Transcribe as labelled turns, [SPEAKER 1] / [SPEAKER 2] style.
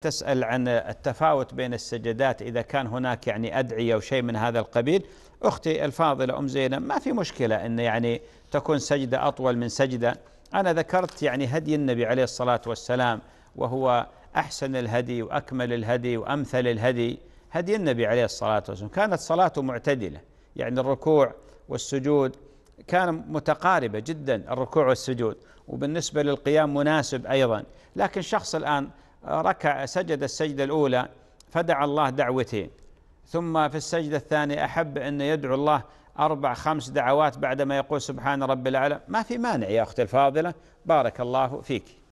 [SPEAKER 1] تسأل عن التفاوت بين السجدات إذا كان هناك يعني أدعية أو شيء من هذا القبيل أختي الفاضلة أم زينب ما في مشكلة أن يعني تكون سجدة أطول من سجدة أنا ذكرت يعني هدي النبي عليه الصلاة والسلام وهو أحسن الهدي وأكمل الهدي وأمثل الهدي هدي النبي عليه الصلاة والسلام كانت صلاته معتدلة يعني الركوع والسجود كان متقاربة جدا الركوع والسجود وبالنسبة للقيام مناسب أيضا لكن شخص الآن ركع سجد السجدة الأولى فدعا الله دعوتين ثم في السجدة الثانية أحب أن يدعو الله أربع خمس دعوات بعدما يقول سبحان رب العالم ما في مانع يا أختي الفاضلة بارك الله فيك